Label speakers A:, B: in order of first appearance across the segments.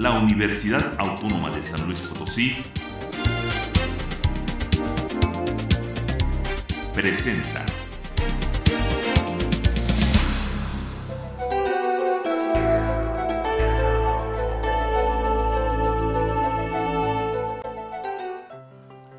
A: la Universidad Autónoma de San Luis Potosí presenta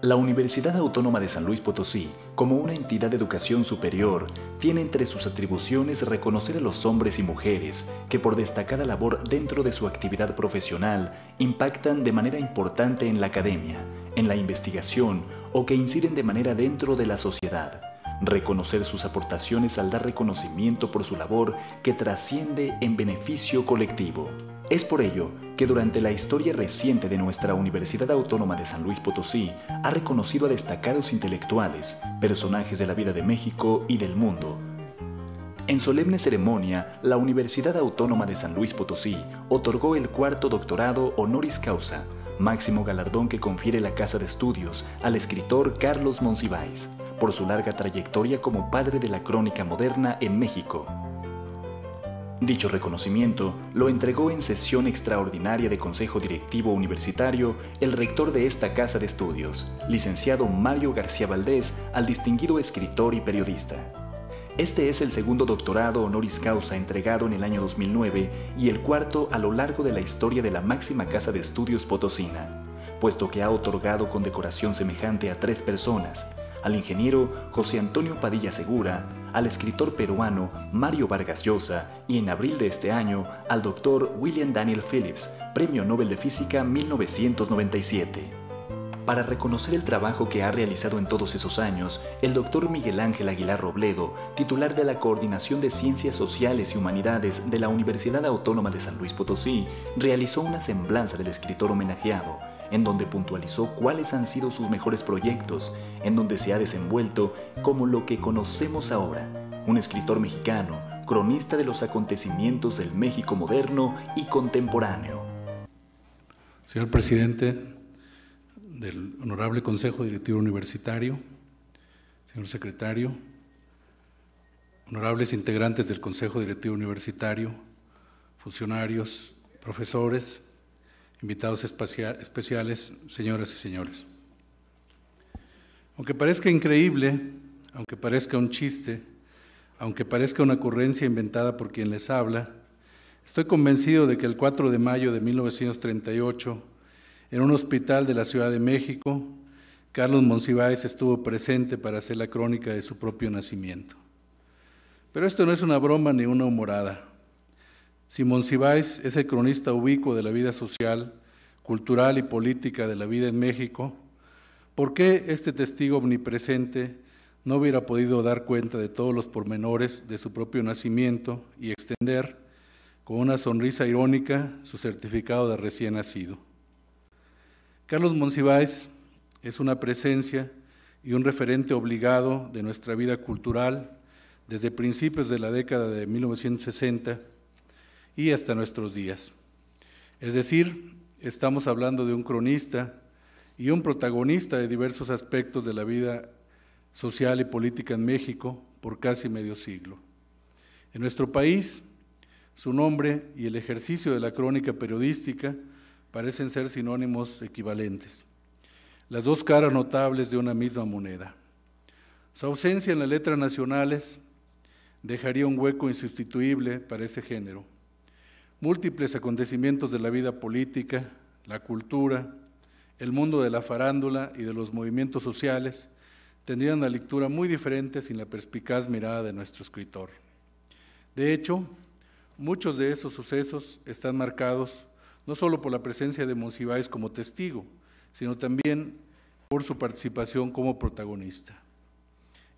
A: La Universidad Autónoma de San Luis Potosí, como una entidad de educación superior, tiene entre sus atribuciones reconocer a los hombres y mujeres que por destacada labor dentro de su actividad profesional impactan de manera importante en la academia, en la investigación o que inciden de manera dentro de la sociedad. Reconocer sus aportaciones al dar reconocimiento por su labor que trasciende en beneficio colectivo. Es por ello que durante la historia reciente de nuestra Universidad Autónoma de San Luis Potosí ha reconocido a destacados intelectuales, personajes de la vida de México y del mundo. En solemne ceremonia, la Universidad Autónoma de San Luis Potosí otorgó el cuarto doctorado honoris causa, máximo galardón que confiere la Casa de Estudios al escritor Carlos Monsiváis, por su larga trayectoria como padre de la crónica moderna en México. Dicho reconocimiento lo entregó en sesión extraordinaria de Consejo Directivo Universitario el rector de esta casa de estudios, licenciado Mario García Valdés, al distinguido escritor y periodista. Este es el segundo doctorado honoris causa entregado en el año 2009 y el cuarto a lo largo de la historia de la máxima casa de estudios potosina, puesto que ha otorgado decoración semejante a tres personas, al ingeniero José Antonio Padilla Segura, al escritor peruano Mario Vargas Llosa y en abril de este año al doctor William Daniel Phillips, Premio Nobel de Física 1997. Para reconocer el trabajo que ha realizado en todos esos años, el doctor Miguel Ángel Aguilar Robledo, titular de la Coordinación de Ciencias Sociales y Humanidades de la Universidad Autónoma de San Luis Potosí, realizó una semblanza del escritor homenajeado, en donde puntualizó cuáles han sido sus mejores proyectos, en donde se ha desenvuelto como lo que conocemos ahora, un escritor mexicano, cronista de los acontecimientos del México moderno y contemporáneo.
B: Señor presidente del Honorable Consejo Directivo Universitario, señor secretario, honorables integrantes del Consejo Directivo Universitario, funcionarios, profesores, invitados especiales, señoras y señores. Aunque parezca increíble, aunque parezca un chiste, aunque parezca una ocurrencia inventada por quien les habla, estoy convencido de que el 4 de mayo de 1938, en un hospital de la Ciudad de México, Carlos Monsiváis estuvo presente para hacer la crónica de su propio nacimiento. Pero esto no es una broma ni una humorada. Simón Cibáez es el cronista ubico de la vida social, cultural y política de la vida en México. ¿Por qué este testigo omnipresente no hubiera podido dar cuenta de todos los pormenores de su propio nacimiento y extender, con una sonrisa irónica, su certificado de recién nacido? Carlos Monsiváis es una presencia y un referente obligado de nuestra vida cultural desde principios de la década de 1960 y hasta nuestros días. Es decir, estamos hablando de un cronista y un protagonista de diversos aspectos de la vida social y política en México por casi medio siglo. En nuestro país, su nombre y el ejercicio de la crónica periodística parecen ser sinónimos equivalentes, las dos caras notables de una misma moneda. Su ausencia en las letras nacionales dejaría un hueco insustituible para ese género múltiples acontecimientos de la vida política, la cultura, el mundo de la farándula y de los movimientos sociales tendrían una lectura muy diferente sin la perspicaz mirada de nuestro escritor. De hecho, muchos de esos sucesos están marcados no solo por la presencia de Monsiváis como testigo, sino también por su participación como protagonista.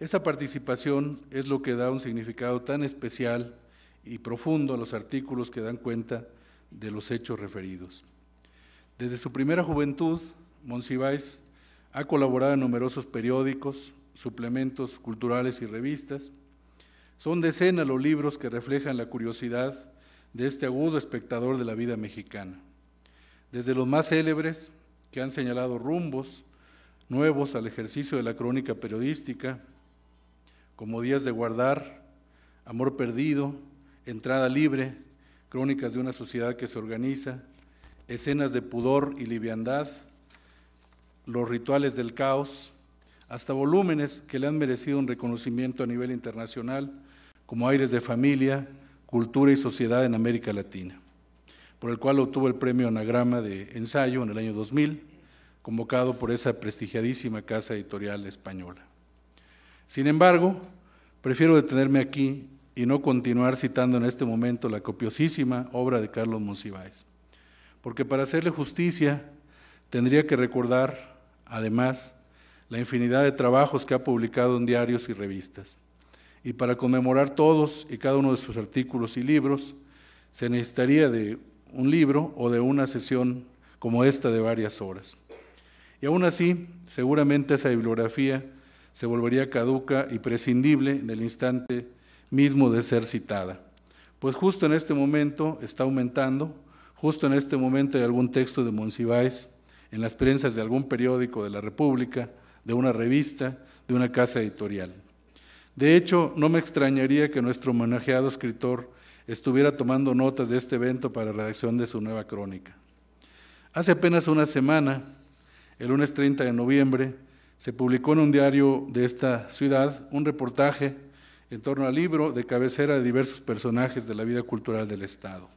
B: Esa participación es lo que da un significado tan especial y profundo a los artículos que dan cuenta de los hechos referidos. Desde su primera juventud, Monsiváis ha colaborado en numerosos periódicos, suplementos culturales y revistas. Son decenas los libros que reflejan la curiosidad de este agudo espectador de la vida mexicana. Desde los más célebres, que han señalado rumbos nuevos al ejercicio de la crónica periodística, como Días de Guardar, Amor Perdido, Entrada libre, crónicas de una sociedad que se organiza, escenas de pudor y liviandad, los rituales del caos, hasta volúmenes que le han merecido un reconocimiento a nivel internacional, como Aires de Familia, Cultura y Sociedad en América Latina, por el cual obtuvo el premio Anagrama de Ensayo en el año 2000, convocado por esa prestigiadísima casa editorial española. Sin embargo, prefiero detenerme aquí y no continuar citando en este momento la copiosísima obra de Carlos Monsiváis. Porque para hacerle justicia tendría que recordar, además, la infinidad de trabajos que ha publicado en diarios y revistas. Y para conmemorar todos y cada uno de sus artículos y libros, se necesitaría de un libro o de una sesión como esta de varias horas. Y aún así, seguramente esa bibliografía se volvería caduca y prescindible en el instante mismo de ser citada. Pues justo en este momento está aumentando, justo en este momento hay algún texto de Monsiváis en las prensas de algún periódico de la República, de una revista, de una casa editorial. De hecho, no me extrañaría que nuestro homenajeado escritor estuviera tomando notas de este evento para la redacción de su nueva crónica. Hace apenas una semana, el lunes 30 de noviembre, se publicó en un diario de esta ciudad un reportaje en torno al libro de cabecera de diversos personajes de la vida cultural del Estado.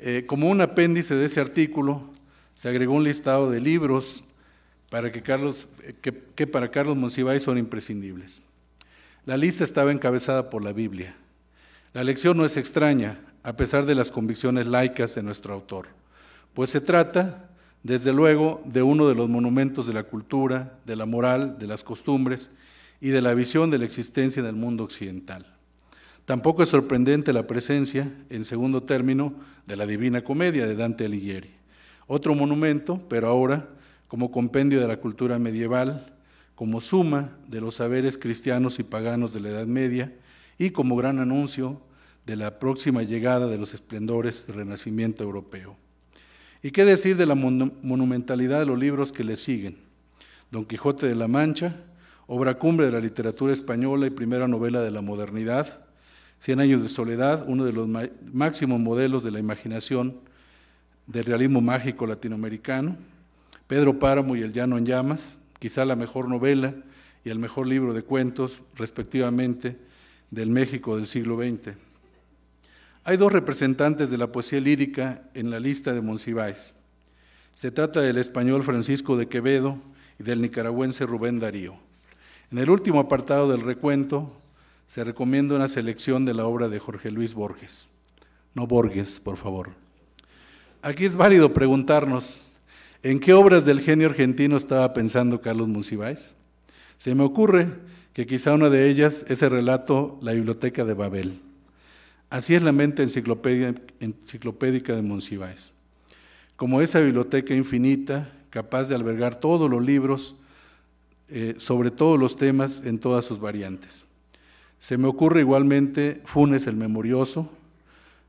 B: Eh, como un apéndice de ese artículo, se agregó un listado de libros para que, Carlos, eh, que para Carlos Monsiváis son imprescindibles. La lista estaba encabezada por la Biblia. La lección no es extraña, a pesar de las convicciones laicas de nuestro autor, pues se trata, desde luego, de uno de los monumentos de la cultura, de la moral, de las costumbres y de la visión de la existencia del mundo occidental. Tampoco es sorprendente la presencia, en segundo término, de la Divina Comedia de Dante Alighieri, otro monumento, pero ahora como compendio de la cultura medieval, como suma de los saberes cristianos y paganos de la Edad Media y como gran anuncio de la próxima llegada de los esplendores del Renacimiento europeo. ¿Y qué decir de la monumentalidad de los libros que le siguen? Don Quijote de la Mancha, obra cumbre de la literatura española y primera novela de la modernidad, Cien años de soledad, uno de los máximos modelos de la imaginación del realismo mágico latinoamericano, Pedro Páramo y El Llano en Llamas, quizá la mejor novela y el mejor libro de cuentos, respectivamente, del México del siglo XX. Hay dos representantes de la poesía lírica en la lista de Monsiváis. Se trata del español Francisco de Quevedo y del nicaragüense Rubén Darío. En el último apartado del recuento se recomienda una selección de la obra de Jorge Luis Borges. No Borges, por favor. Aquí es válido preguntarnos, ¿en qué obras del genio argentino estaba pensando Carlos Monsiváis? Se me ocurre que quizá una de ellas es el relato La Biblioteca de Babel. Así es la mente enciclopédica de Monsiváis. Como esa biblioteca infinita, capaz de albergar todos los libros, eh, sobre todos los temas en todas sus variantes. Se me ocurre igualmente Funes el Memorioso.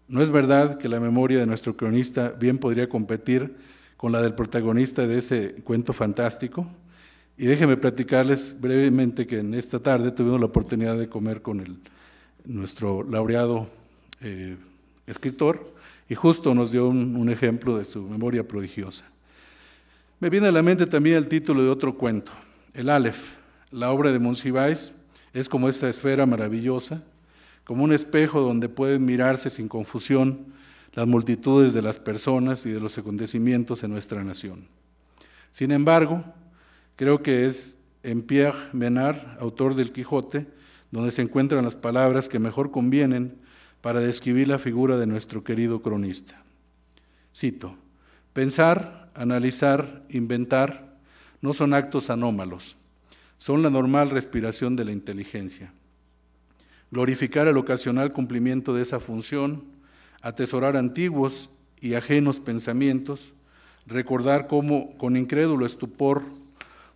B: No es verdad que la memoria de nuestro cronista bien podría competir con la del protagonista de ese cuento fantástico. Y déjenme platicarles brevemente que en esta tarde tuvimos la oportunidad de comer con nuestro laureado eh, escritor y justo nos dio un ejemplo de su memoria prodigiosa. Me viene a la mente también el título de otro cuento, el Aleph, la obra de Monsiváis, es como esta esfera maravillosa, como un espejo donde pueden mirarse sin confusión las multitudes de las personas y de los acontecimientos en nuestra nación. Sin embargo, creo que es en Pierre Menard, autor del Quijote, donde se encuentran las palabras que mejor convienen para describir la figura de nuestro querido cronista. Cito, pensar, analizar, inventar, no son actos anómalos, son la normal respiración de la inteligencia. Glorificar el ocasional cumplimiento de esa función, atesorar antiguos y ajenos pensamientos, recordar cómo con incrédulo estupor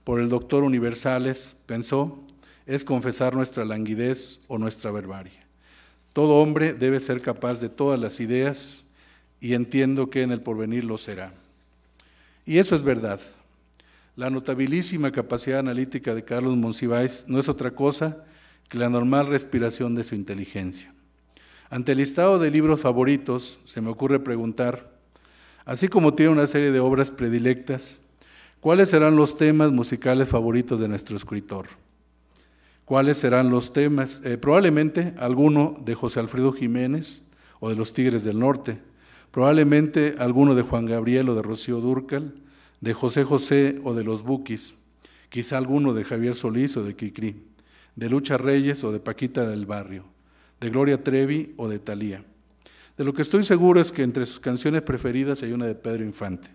B: por el doctor Universales pensó, es confesar nuestra languidez o nuestra barbarie. Todo hombre debe ser capaz de todas las ideas y entiendo que en el porvenir lo será. Y eso es verdad. La notabilísima capacidad analítica de Carlos Monsiváis no es otra cosa que la normal respiración de su inteligencia. Ante el listado de libros favoritos, se me ocurre preguntar, así como tiene una serie de obras predilectas, ¿cuáles serán los temas musicales favoritos de nuestro escritor? ¿Cuáles serán los temas? Eh, probablemente alguno de José Alfredo Jiménez o de los Tigres del Norte, probablemente alguno de Juan Gabriel o de Rocío Dúrcal, de José José o de los Bukis, quizá alguno de Javier Solís o de Kikri, de Lucha Reyes o de Paquita del Barrio, de Gloria Trevi o de Talía. De lo que estoy seguro es que entre sus canciones preferidas hay una de Pedro Infante.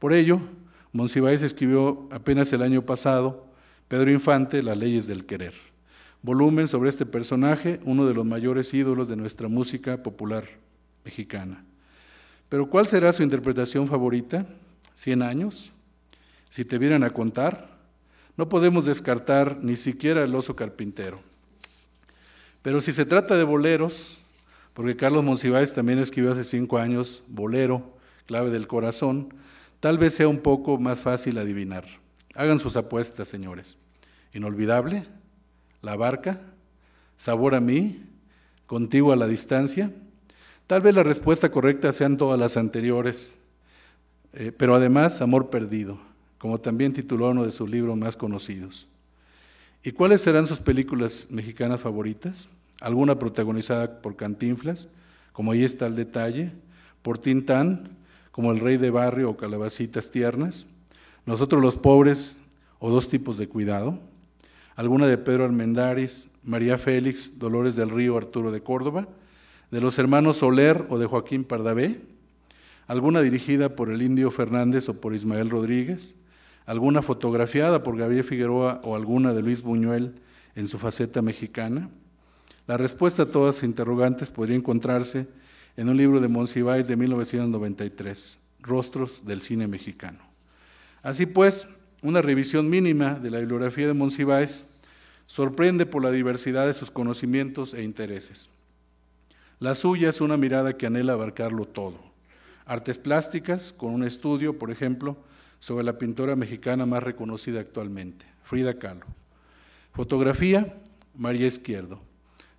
B: Por ello, Monsiváis escribió apenas el año pasado Pedro Infante, Las leyes del querer, volumen sobre este personaje, uno de los mayores ídolos de nuestra música popular mexicana. Pero ¿cuál será su interpretación favorita? 100 años, si te vienen a contar, no podemos descartar ni siquiera el oso carpintero. Pero si se trata de boleros, porque Carlos Monsiváis también escribió hace cinco años Bolero, clave del corazón, tal vez sea un poco más fácil adivinar. Hagan sus apuestas, señores. Inolvidable, La Barca, Sabor a mí, Contigo a la distancia. Tal vez la respuesta correcta sean todas las anteriores, eh, pero además Amor Perdido, como también tituló uno de sus libros más conocidos. ¿Y cuáles serán sus películas mexicanas favoritas? Alguna protagonizada por Cantinflas, como ahí está el detalle, por Tintán, como El Rey de Barrio o Calabacitas Tiernas, Nosotros los Pobres o Dos Tipos de Cuidado, alguna de Pedro Almendares María Félix, Dolores del Río, Arturo de Córdoba, de los hermanos Soler o de Joaquín Pardavé, alguna dirigida por el indio Fernández o por Ismael Rodríguez, alguna fotografiada por Gabriel Figueroa o alguna de Luis Buñuel en su faceta mexicana? La respuesta a todas las interrogantes podría encontrarse en un libro de Monsiváis de 1993, Rostros del Cine Mexicano. Así pues, una revisión mínima de la bibliografía de Monsiváis sorprende por la diversidad de sus conocimientos e intereses. La suya es una mirada que anhela abarcarlo todo Artes plásticas, con un estudio, por ejemplo, sobre la pintora mexicana más reconocida actualmente, Frida Kahlo. Fotografía, María Izquierdo.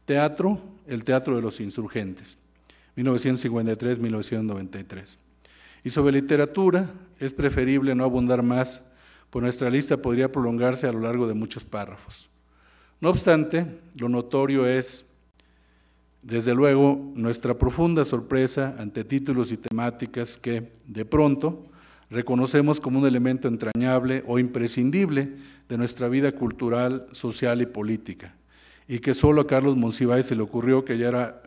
B: Teatro, el Teatro de los Insurgentes, 1953-1993. Y sobre literatura, es preferible no abundar más, pues nuestra lista podría prolongarse a lo largo de muchos párrafos. No obstante, lo notorio es desde luego, nuestra profunda sorpresa ante títulos y temáticas que, de pronto, reconocemos como un elemento entrañable o imprescindible de nuestra vida cultural, social y política, y que solo a Carlos Monsiváis se le ocurrió que ya era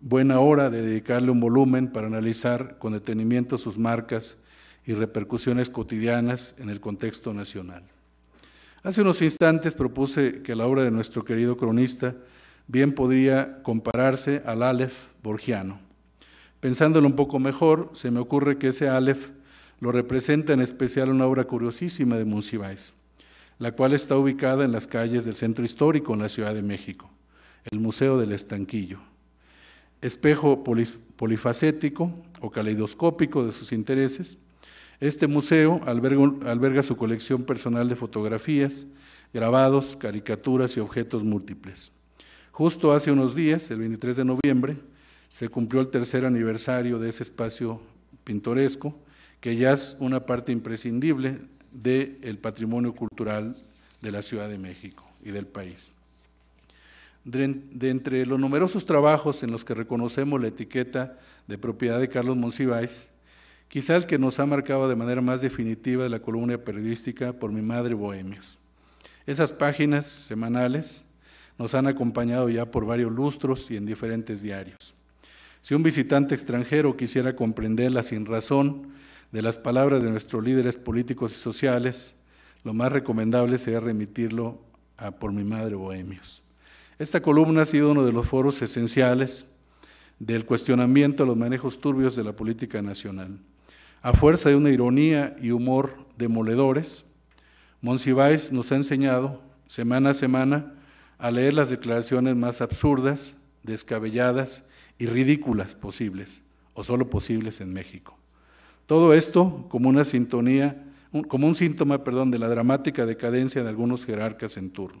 B: buena hora de dedicarle un volumen para analizar con detenimiento sus marcas y repercusiones cotidianas en el contexto nacional. Hace unos instantes propuse que la obra de nuestro querido cronista bien podría compararse al Aleph borgiano. Pensándolo un poco mejor, se me ocurre que ese Aleph lo representa en especial una obra curiosísima de Monsiváis, la cual está ubicada en las calles del centro histórico en la Ciudad de México, el Museo del Estanquillo. Espejo polifacético o caleidoscópico de sus intereses, este museo alberga su colección personal de fotografías, grabados, caricaturas y objetos múltiples. Justo hace unos días, el 23 de noviembre, se cumplió el tercer aniversario de ese espacio pintoresco, que ya es una parte imprescindible del patrimonio cultural de la Ciudad de México y del país. De, entre los numerosos trabajos en los que reconocemos la etiqueta de propiedad de Carlos Monsiváis, quizá el que nos ha marcado de manera más definitiva de la columna periodística por mi madre Bohemios. Esas páginas semanales nos han acompañado ya por varios lustros y en diferentes diarios. Si un visitante extranjero quisiera comprender la sinrazón de las palabras de nuestros líderes políticos y sociales, lo más recomendable sería remitirlo a Por mi madre Bohemios. Esta columna ha sido uno de los foros esenciales del cuestionamiento a los manejos turbios de la política nacional. A fuerza de una ironía y humor demoledores, Monsiváis nos ha enseñado semana a semana a leer las declaraciones más absurdas, descabelladas y ridículas posibles, o solo posibles en México. Todo esto como una sintonía, como un síntoma, perdón, de la dramática decadencia de algunos jerarcas en turno.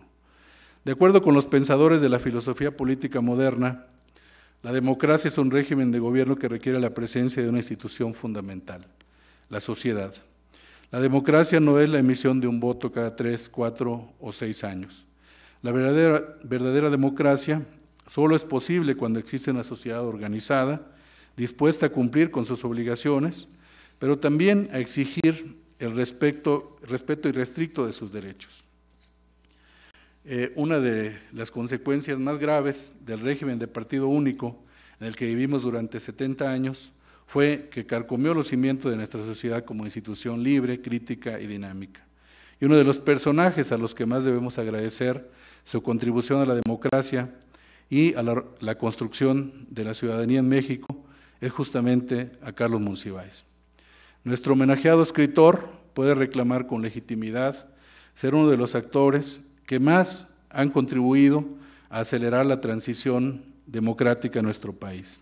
B: De acuerdo con los pensadores de la filosofía política moderna, la democracia es un régimen de gobierno que requiere la presencia de una institución fundamental, la sociedad. La democracia no es la emisión de un voto cada tres, cuatro o seis años. La verdadera, democracia solo es posible cuando existe una sociedad organizada, dispuesta a cumplir con sus obligaciones, pero también a exigir el respeto, respeto irrestricto de sus derechos. Eh, una de las consecuencias más graves del régimen de partido único en el que vivimos durante 70 años fue que carcomió los cimientos de nuestra sociedad como institución libre, crítica y dinámica. Y uno de los personajes a los que más debemos agradecer su contribución a la democracia y a la, construcción de la ciudadanía en México es justamente a Carlos Monsiváis. Nuestro homenajeado escritor puede reclamar con legitimidad ser uno de los actores que más han contribuido a acelerar la transición democrática en nuestro país.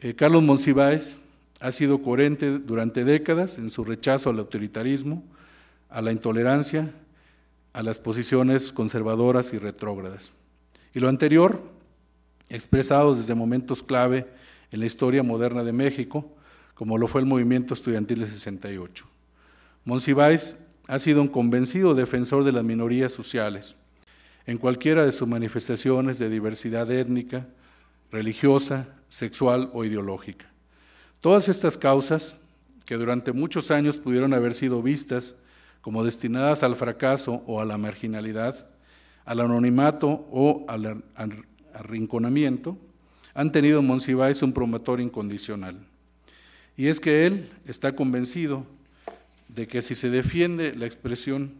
B: Eh, Carlos Monsiváis ha sido coherente durante décadas en su rechazo al autoritarismo, a la intolerancia, a las posiciones conservadoras y retrógradas. Y lo anterior, expresado desde momentos clave en la historia moderna de México, como lo fue el movimiento estudiantil de 68. Monsiváis ha sido un convencido defensor de las minorías sociales, en cualquiera de sus manifestaciones de diversidad étnica, religiosa, sexual o ideológica. Todas estas causas, que durante muchos años pudieron haber sido vistas como destinadas al fracaso o a la marginalidad, al anonimato o al arrinconamiento, han tenido en Monsiváis un promotor incondicional. Y es que él está convencido de que si se defiende la expresión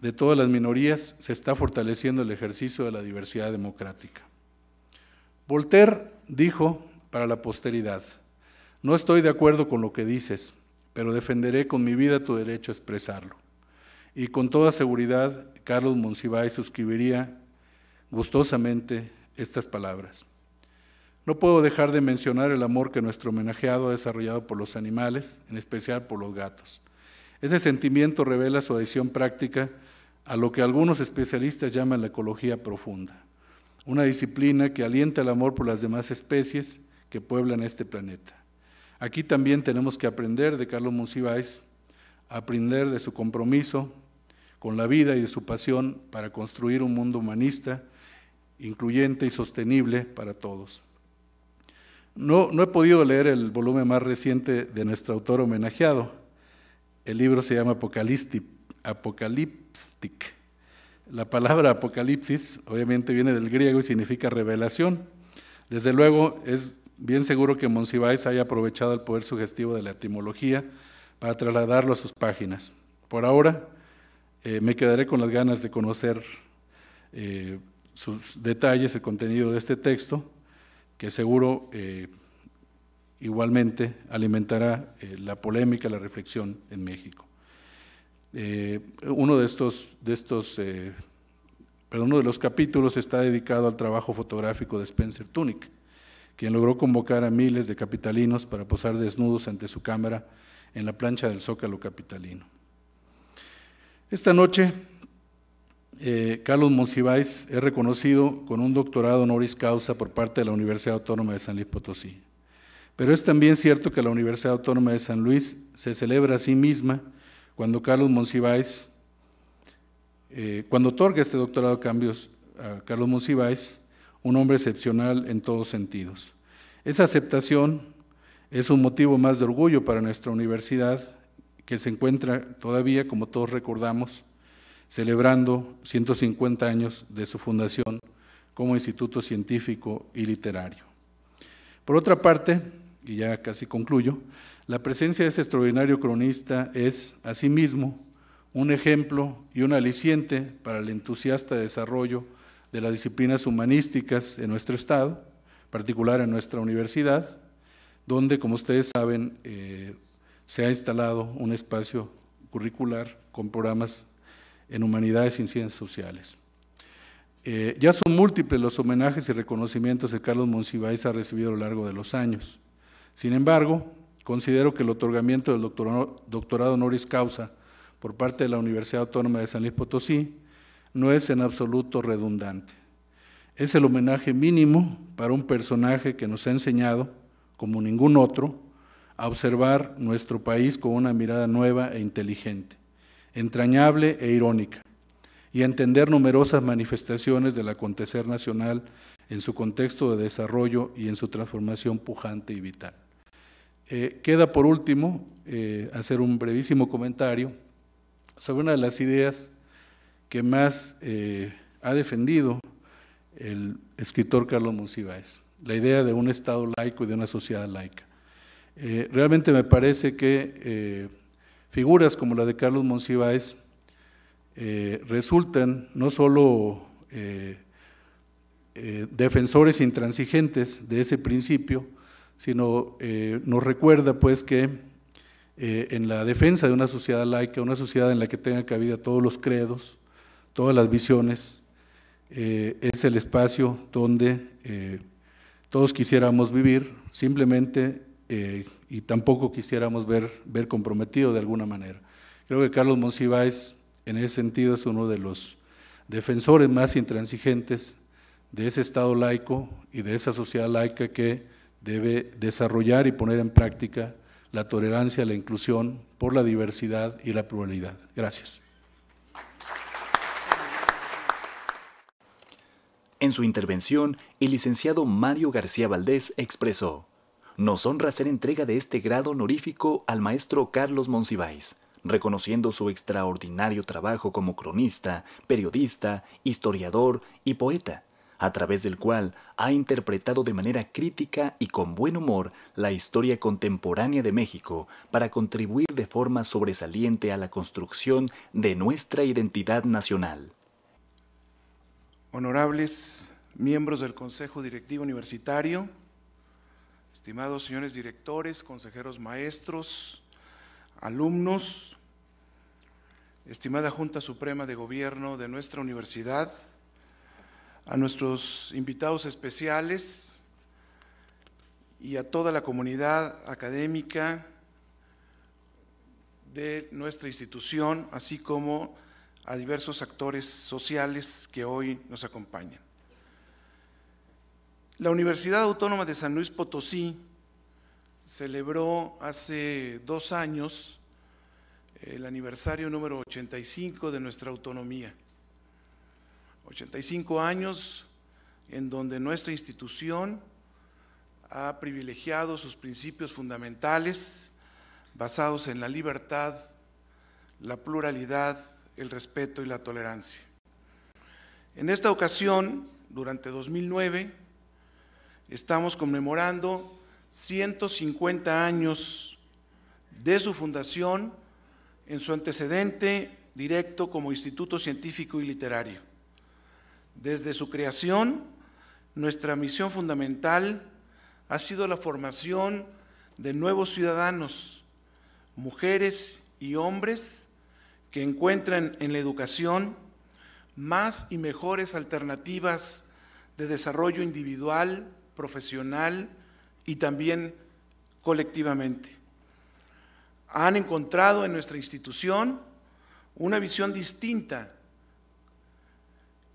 B: de todas las minorías, se está fortaleciendo el ejercicio de la diversidad democrática. Voltaire dijo para la posteridad, no estoy de acuerdo con lo que dices, pero defenderé con mi vida tu derecho a expresarlo. Y con toda seguridad, Carlos Monsiváis suscribiría gustosamente estas palabras. No puedo dejar de mencionar el amor que nuestro homenajeado ha desarrollado por los animales, en especial por los gatos. Ese sentimiento revela su adición práctica a lo que algunos especialistas llaman la ecología profunda, una disciplina que alienta el amor por las demás especies que pueblan este planeta. Aquí también tenemos que aprender de Carlos Monsiváis, aprender de su compromiso con la vida y de su pasión para construir un mundo humanista, incluyente y sostenible para todos. No, no he podido leer el volumen más reciente de nuestro autor homenajeado. El libro se llama Apocalíptic. La palabra apocalipsis obviamente viene del griego y significa revelación. Desde luego es Bien seguro que Monsiváis haya aprovechado el poder sugestivo de la etimología para trasladarlo a sus páginas. Por ahora, eh, me quedaré con las ganas de conocer eh, sus detalles, el contenido de este texto, que seguro eh, igualmente alimentará la polémica, la reflexión en México. uno de estos, de estos uno de los capítulos está dedicado al trabajo fotográfico de Spencer Tunick quien logró convocar a miles de capitalinos para posar desnudos ante su cámara en la plancha del Zócalo capitalino. Esta noche, eh, Carlos Monsiváis es reconocido con un doctorado honoris causa por parte de la Universidad Autónoma de San Luis Potosí. Pero es también cierto que la Universidad Autónoma de San Luis se celebra a sí misma cuando Carlos Monsiváis, eh, cuando otorga este doctorado cambios a Carlos Monsiváis, un hombre excepcional en todos sentidos. Esa aceptación es un motivo más de orgullo para nuestra universidad, que se encuentra todavía, como todos recordamos, celebrando 150 años de su fundación como instituto científico y literario. Por otra parte, y ya casi concluyo, la presencia de ese extraordinario cronista es, asimismo, un ejemplo y un aliciente para el entusiasta desarrollo de las disciplinas humanísticas en nuestro estado, particular en nuestra universidad, donde, como ustedes saben, eh, se ha instalado un espacio curricular con programas en humanidades y ciencias sociales. Eh, ya son múltiples los homenajes y reconocimientos que Carlos Monsiváis ha recibido a lo largo de los años. Sin embargo, considero que el otorgamiento del doctorado honoris causa por parte de la Universidad Autónoma de San Luis Potosí no es en absoluto redundante. Es el homenaje mínimo para un personaje que nos ha enseñado, como ningún otro, a observar nuestro país con una mirada nueva e inteligente, entrañable e irónica, y a entender numerosas manifestaciones del acontecer nacional en su contexto de desarrollo y en su transformación pujante y vital. Eh, queda por último eh, hacer un brevísimo comentario sobre una de las ideas que más eh, ha defendido el escritor Carlos Monsiváis, la idea de un Estado laico y de una sociedad laica. Eh, realmente me parece que eh, figuras como la de Carlos Monsiváis resultan no solo defensores intransigentes de ese principio, sino nos recuerda pues que en la defensa de una sociedad laica, una sociedad en la que tenga cabida todos los credos, todas las visiones, eh, es el espacio donde eh, todos quisiéramos vivir, simplemente, eh, y tampoco quisiéramos ver, ver comprometido de alguna manera. Creo que Carlos Monsiváis, en ese sentido, es uno de los defensores más intransigentes de ese Estado laico y de esa sociedad laica que debe desarrollar y poner en práctica la tolerancia, la inclusión por la diversidad y la pluralidad. Gracias.
A: En su intervención, el licenciado Mario García Valdés expresó, Nos honra hacer entrega de este grado honorífico al maestro Carlos Monsiváis, reconociendo su extraordinario trabajo como cronista, periodista, historiador y poeta, a través del cual ha interpretado de manera crítica y con buen humor la historia contemporánea de México para contribuir de forma sobresaliente a la construcción de nuestra identidad nacional
C: honorables miembros del Consejo Directivo Universitario, estimados señores directores, consejeros maestros, alumnos, estimada Junta Suprema de Gobierno de nuestra universidad, a nuestros invitados especiales y a toda la comunidad académica de nuestra institución, así como a diversos actores sociales que hoy nos acompañan. La Universidad Autónoma de San Luis Potosí celebró hace dos años el aniversario número 85 de nuestra autonomía. 85 años en donde nuestra institución ha privilegiado sus principios fundamentales basados en la libertad, la pluralidad, el respeto y la tolerancia. En esta ocasión, durante 2009, estamos conmemorando 150 años de su fundación en su antecedente directo como Instituto Científico y Literario. Desde su creación, nuestra misión fundamental ha sido la formación de nuevos ciudadanos, mujeres y hombres que encuentran en la educación más y mejores alternativas de desarrollo individual, profesional y también colectivamente. Han encontrado en nuestra institución una visión distinta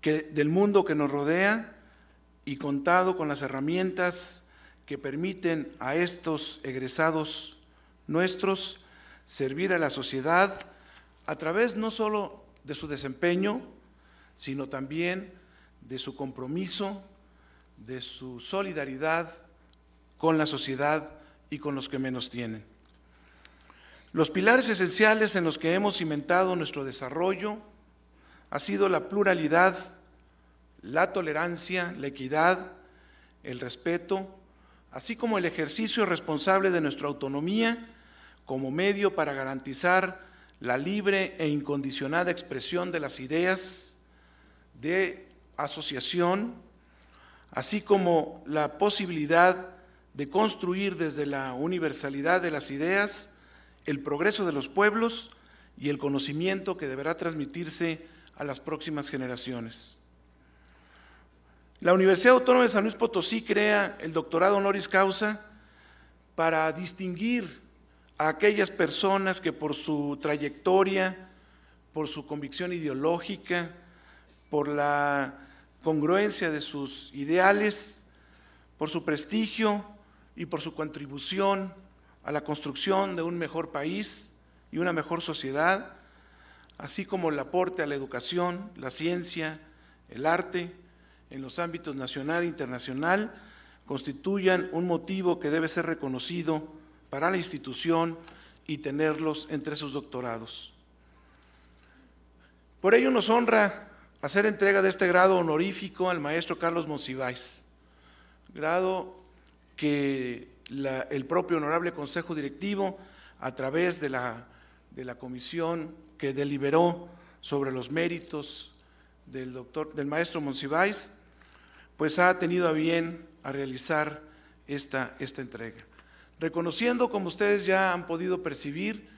C: del mundo que nos rodea y contado con las herramientas que permiten a estos egresados nuestros servir a la sociedad a través no sólo de su desempeño, sino también de su compromiso, de su solidaridad con la sociedad y con los que menos tienen. Los pilares esenciales en los que hemos cimentado nuestro desarrollo ha sido la pluralidad, la tolerancia, la equidad, el respeto, así como el ejercicio responsable de nuestra autonomía como medio para garantizar la libre e incondicionada expresión de las ideas de asociación, así como la posibilidad de construir desde la universalidad de las ideas el progreso de los pueblos y el conocimiento que deberá transmitirse a las próximas generaciones. La Universidad Autónoma de San Luis Potosí crea el doctorado honoris causa para distinguir a aquellas personas que por su trayectoria, por su convicción ideológica, por la congruencia de sus ideales, por su prestigio y por su contribución a la construcción de un mejor país y una mejor sociedad, así como el aporte a la educación, la ciencia, el arte en los ámbitos nacional e internacional, constituyan un motivo que debe ser reconocido para la institución y tenerlos entre sus doctorados. Por ello nos honra hacer entrega de este grado honorífico al maestro Carlos Monsiváis, grado que el propio honorable Consejo Directivo, a través de la, de la comisión que deliberó sobre los méritos del, doctor, del maestro Monsiváis, pues ha tenido a bien a realizar esta, esta entrega reconociendo, como ustedes ya han podido percibir,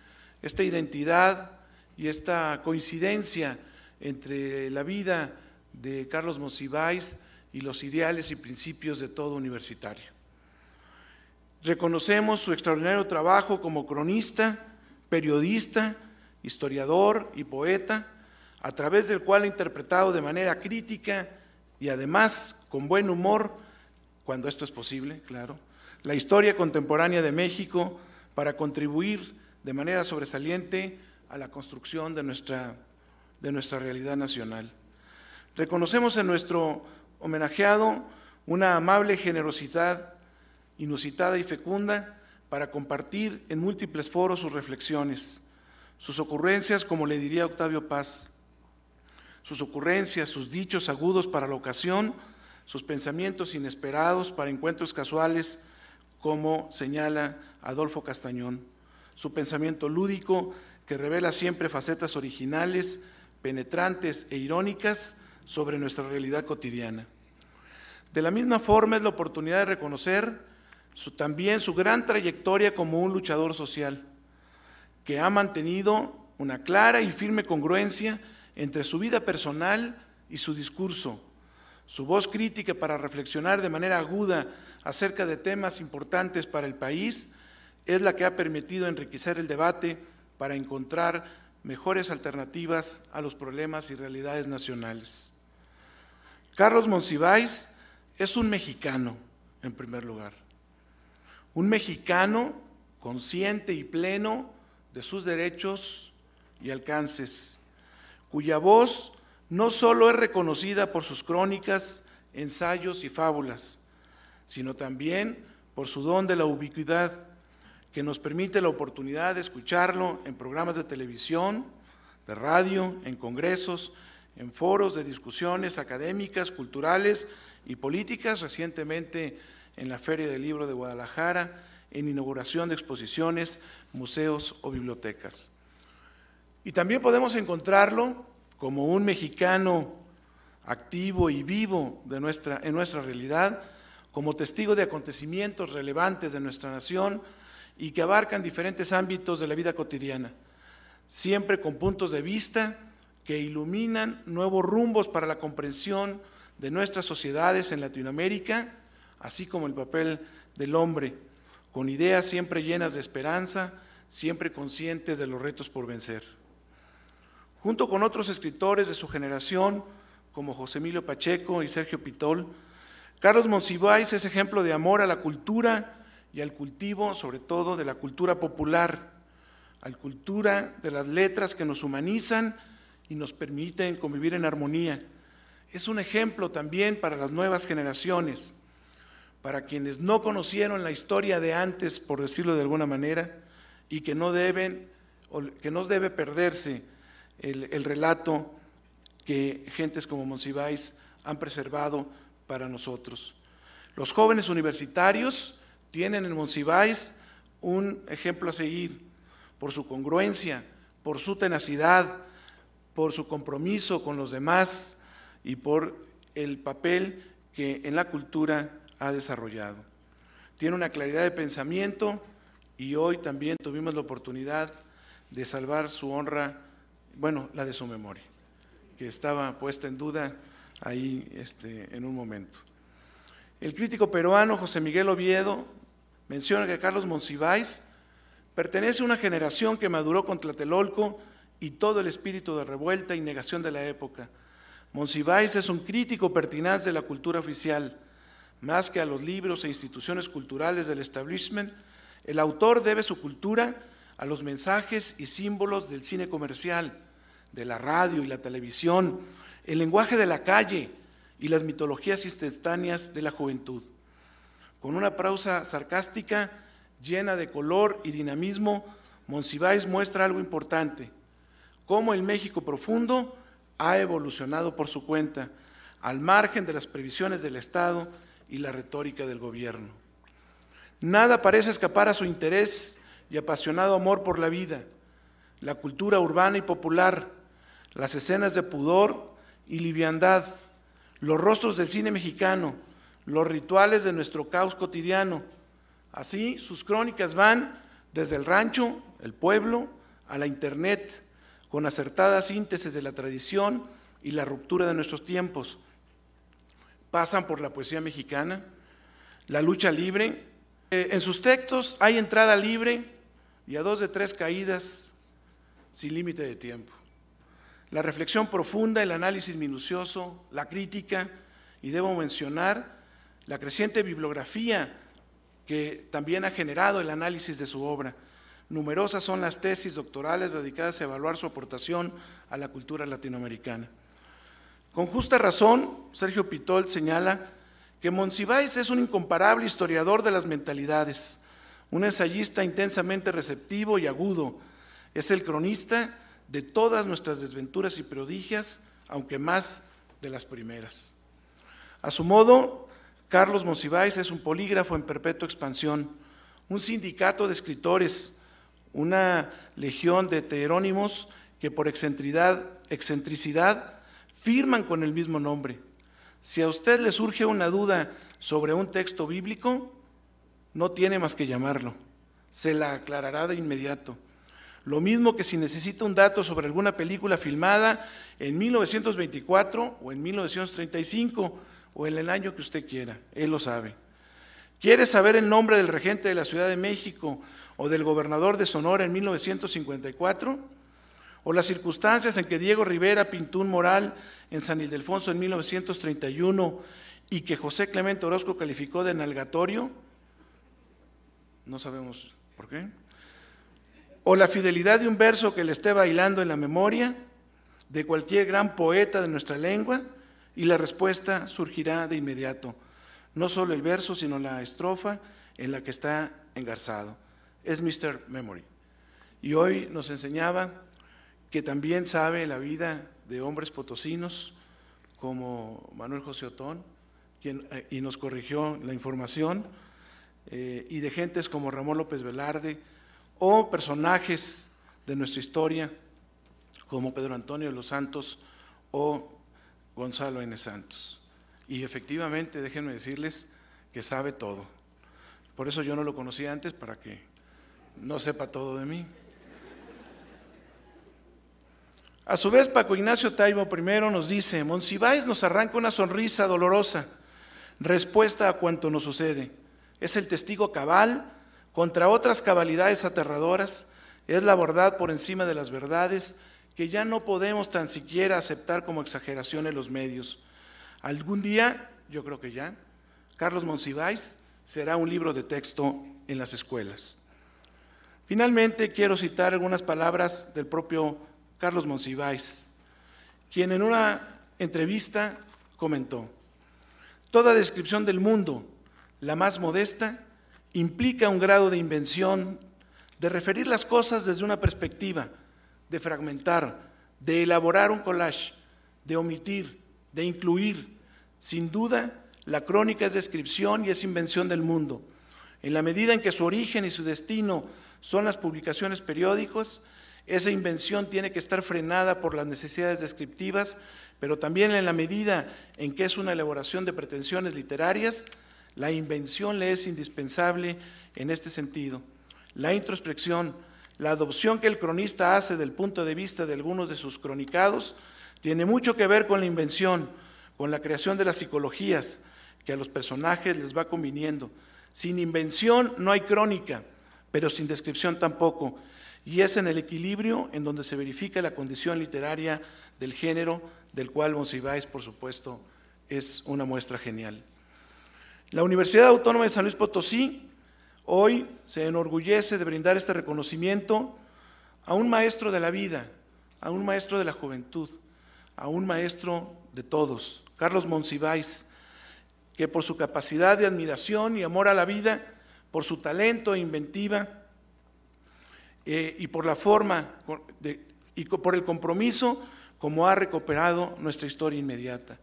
C: esta identidad y esta coincidencia entre la vida de Carlos Monsiváis y los ideales y principios de todo universitario. Reconocemos su extraordinario trabajo como cronista, periodista, historiador y poeta, a través del cual ha interpretado de manera crítica y además con buen humor, cuando esto es posible, claro, la historia contemporánea de México para contribuir de manera sobresaliente a la construcción de nuestra, de nuestra realidad nacional. Reconocemos en nuestro homenajeado una amable generosidad inusitada y fecunda para compartir en múltiples foros sus reflexiones, sus ocurrencias, como le diría Octavio Paz, sus ocurrencias, sus dichos agudos para la ocasión, sus pensamientos inesperados para encuentros casuales, como señala Adolfo Castañón. Su pensamiento lúdico, que revela siempre facetas originales, penetrantes e irónicas sobre nuestra realidad cotidiana. De la misma forma es la oportunidad de reconocer también su gran trayectoria como un luchador social, que ha mantenido una clara y firme congruencia entre su vida personal y su discurso, su voz crítica para reflexionar de manera aguda acerca de temas importantes para el país es la que ha permitido enriquecer el debate para encontrar mejores alternativas a los problemas y realidades nacionales. Carlos Monsiváis es un mexicano, en primer lugar. Un mexicano consciente y pleno de sus derechos y alcances, cuya voz no solo es reconocida por sus crónicas, ensayos y fábulas, sino también por su don de la ubicuidad, que nos permite la oportunidad de escucharlo en programas de televisión, de radio, en congresos, en foros de discusiones académicas, culturales y políticas, recientemente en la Feria del Libro de Guadalajara, en inauguración de exposiciones, museos o bibliotecas. Y también podemos encontrarlo como un mexicano activo y vivo en nuestra realidad, como testigo de acontecimientos relevantes de nuestra nación y que abarcan diferentes ámbitos de la vida cotidiana, siempre con puntos de vista que iluminan nuevos rumbos para la comprensión de nuestras sociedades en Latinoamérica, así como el papel del hombre, con ideas siempre llenas de esperanza, siempre conscientes de los retos por vencer. Junto con otros escritores de su generación, como José Emilio Pacheco y Sergio Pitol, Carlos Monsiváis es ejemplo de amor a la cultura y al cultivo, sobre todo de la cultura popular, a la cultura de las letras que nos humanizan y nos permiten convivir en armonía. Es un ejemplo también para las nuevas generaciones, para quienes no conocieron la historia de antes, por decirlo de alguna manera, y que no deben, que no debe perderse el, el relato que gentes como Monsiváis han preservado para nosotros. Los jóvenes universitarios tienen en Monsiváis un ejemplo a seguir por su congruencia, por su tenacidad, por su compromiso con los demás y por el papel que en la cultura ha desarrollado. Tiene una claridad de pensamiento y hoy también tuvimos la oportunidad de salvar su honra, bueno, la de su memoria, que estaba puesta en duda ahí este, en un momento. El crítico peruano José Miguel Oviedo menciona que Carlos Monsiváis pertenece a una generación que maduró con Tlatelolco y todo el espíritu de revuelta y negación de la época. Monsiváis es un crítico pertinaz de la cultura oficial. Más que a los libros e instituciones culturales del establishment, el autor debe su cultura a los mensajes y símbolos del cine comercial, de la radio y la televisión, el lenguaje de la calle y las mitologías instantáneas de la juventud. Con una pausa sarcástica, llena de color y dinamismo, Monsiváis muestra algo importante, cómo el México profundo ha evolucionado por su cuenta, al margen de las previsiones del Estado y la retórica del gobierno. Nada parece escapar a su interés y apasionado amor por la vida, la cultura urbana y popular, las escenas de pudor y liviandad, los rostros del cine mexicano, los rituales de nuestro caos cotidiano. Así sus crónicas van desde el rancho, el pueblo, a la internet, con acertadas síntesis de la tradición y la ruptura de nuestros tiempos. Pasan por la poesía mexicana, la lucha libre. Eh, en sus textos hay entrada libre y a dos de tres caídas sin límite de tiempo. La reflexión profunda, el análisis minucioso, la crítica, y debo mencionar la creciente bibliografía que también ha generado el análisis de su obra. Numerosas son las tesis doctorales dedicadas a evaluar su aportación a la cultura latinoamericana. Con justa razón, Sergio Pitol señala que Monsiváis es un incomparable historiador de las mentalidades, un ensayista intensamente receptivo y agudo, es el cronista de todas nuestras desventuras y prodigias, aunque más de las primeras. A su modo, Carlos Monsiváis es un polígrafo en perpetua expansión, un sindicato de escritores, una legión de heterónimos que por excentricidad firman con el mismo nombre. Si a usted le surge una duda sobre un texto bíblico, no tiene más que llamarlo. Se la aclarará de inmediato. Lo mismo que si necesita un dato sobre alguna película filmada en 1924 o en 1935 o en el año que usted quiera, él lo sabe. ¿Quiere saber el nombre del regente de la Ciudad de México o del gobernador de Sonora en 1954? ¿O las circunstancias en que Diego Rivera pintó un moral en San Ildefonso en 1931 y que José Clemente Orozco calificó de nalgatorio? No sabemos por qué o la fidelidad de un verso que le esté bailando en la memoria de cualquier gran poeta de nuestra lengua, y la respuesta surgirá de inmediato. No solo el verso, sino la estrofa en la que está engarzado. Es Mr. Memory. Y hoy nos enseñaba que también sabe la vida de hombres potosinos como Manuel José Otón, quien, eh, y nos corrigió la información, eh, y de gentes como Ramón López Velarde, o personajes de nuestra historia como Pedro Antonio de los Santos o Gonzalo N. Santos. Y efectivamente, déjenme decirles que sabe todo. Por eso yo no lo conocí antes para que no sepa todo de mí. A su vez, Paco Ignacio Taibo I nos dice, Monsiváis nos arranca una sonrisa dolorosa, respuesta a cuanto nos sucede. Es el testigo cabal contra otras cabalidades aterradoras, es la verdad por encima de las verdades que ya no podemos tan siquiera aceptar como exageración en los medios. Algún día, yo creo que ya, Carlos Monsiváis será un libro de texto en las escuelas. Finalmente, quiero citar algunas palabras del propio Carlos Monsiváis, quien en una entrevista comentó, Toda descripción del mundo, la más modesta, implica un grado de invención, de referir las cosas desde una perspectiva, de fragmentar, de elaborar un collage, de omitir, de incluir. Sin duda, la crónica es descripción y es invención del mundo. En la medida en que su origen y su destino son las publicaciones periódicos, esa invención tiene que estar frenada por las necesidades descriptivas, pero también en la medida en que es una elaboración de pretensiones literarias, la invención le es indispensable en este sentido. La introspección, la adopción que el cronista hace del punto de vista de algunos de sus cronicados, tiene mucho que ver con la invención, con la creación de las psicologías que a los personajes les va conviniendo. Sin invención no hay crónica, pero sin descripción tampoco. Y es en el equilibrio en donde se verifica la condición literaria del género, del cual Monsiváis, por supuesto, es una muestra genial. La Universidad Autónoma de San Luis Potosí hoy se enorgullece de brindar este reconocimiento a un maestro de la vida, a un maestro de la juventud, a un maestro de todos, Carlos Monsiváis, que por su capacidad de admiración y amor a la vida, por su talento e inventiva, eh, y por la forma y por el compromiso como ha recuperado nuestra historia inmediata.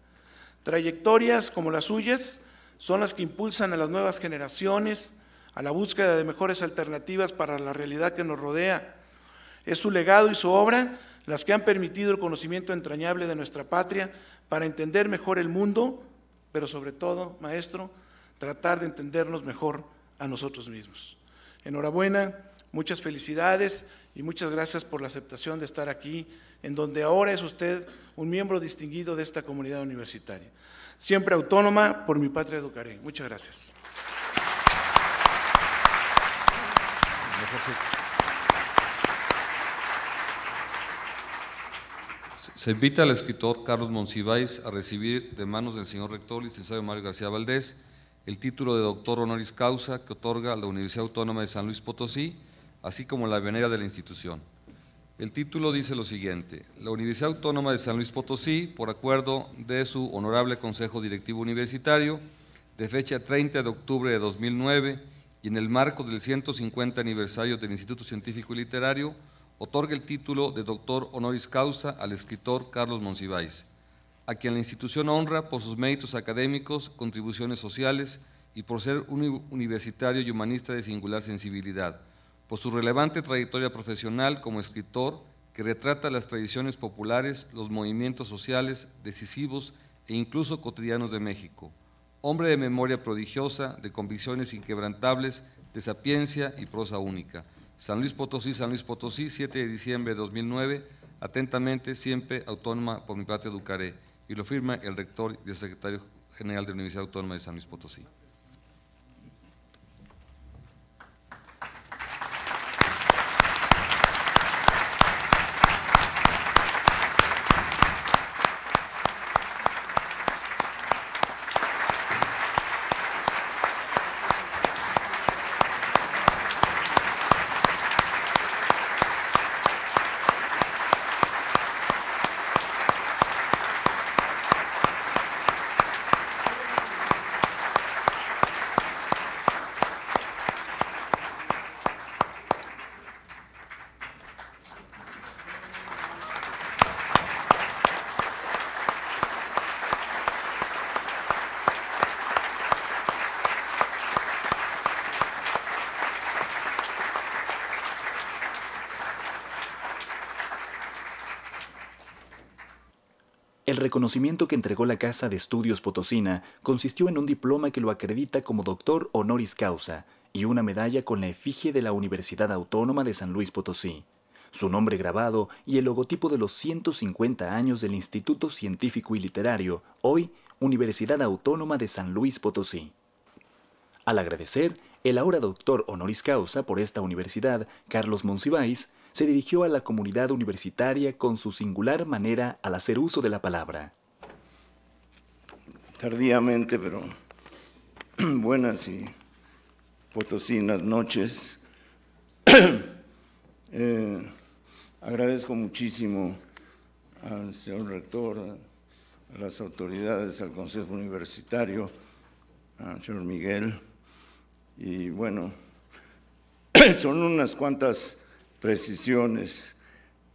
C: Trayectorias como las suyas son las que impulsan a las nuevas generaciones a la búsqueda de mejores alternativas para la realidad que nos rodea. Es su legado y su obra las que han permitido el conocimiento entrañable de nuestra patria para entender mejor el mundo, pero sobre todo, maestro, tratar de entendernos mejor a nosotros mismos. Enhorabuena, muchas felicidades y muchas gracias por la aceptación de estar aquí, en donde ahora es usted un miembro distinguido de esta comunidad universitaria siempre autónoma, por mi patria educaré. Muchas gracias.
D: Se invita al escritor Carlos Monsiváis a recibir de manos del señor rector, licenciado Mario García Valdés, el título de doctor honoris causa que otorga la Universidad Autónoma de San Luis Potosí, así como la venera de la institución. El título dice lo siguiente, la Universidad Autónoma de San Luis Potosí, por acuerdo de su honorable Consejo Directivo Universitario, de fecha 30 de octubre de 2009 y en el marco del 150 aniversario del Instituto Científico y Literario, otorga el título de doctor honoris causa al escritor Carlos Monsiváis, a quien la institución honra por sus méritos académicos, contribuciones sociales y por ser un universitario y humanista de singular sensibilidad por su relevante trayectoria profesional como escritor que retrata las tradiciones populares, los movimientos sociales decisivos e incluso cotidianos de México. Hombre de memoria prodigiosa, de convicciones inquebrantables, de sapiencia y prosa única. San Luis Potosí, San Luis Potosí, 7 de diciembre de 2009, atentamente, siempre autónoma por mi parte, educaré. Y lo firma el rector y el secretario general de la Universidad Autónoma de San Luis Potosí.
A: El reconocimiento que entregó la Casa de Estudios Potosina consistió en un diploma que lo acredita como doctor honoris causa y una medalla con la efigie de la Universidad Autónoma de San Luis Potosí, su nombre grabado y el logotipo de los 150 años del Instituto Científico y Literario, hoy Universidad Autónoma de San Luis Potosí. Al agradecer, el ahora doctor honoris causa por esta universidad, Carlos Monsiváis, se dirigió a la comunidad universitaria con su singular manera al hacer uso de la palabra. Tardíamente, pero buenas y
E: potosinas noches. Eh, agradezco muchísimo al señor rector, a las autoridades, al Consejo Universitario, al señor Miguel. Y bueno, son unas cuantas precisiones.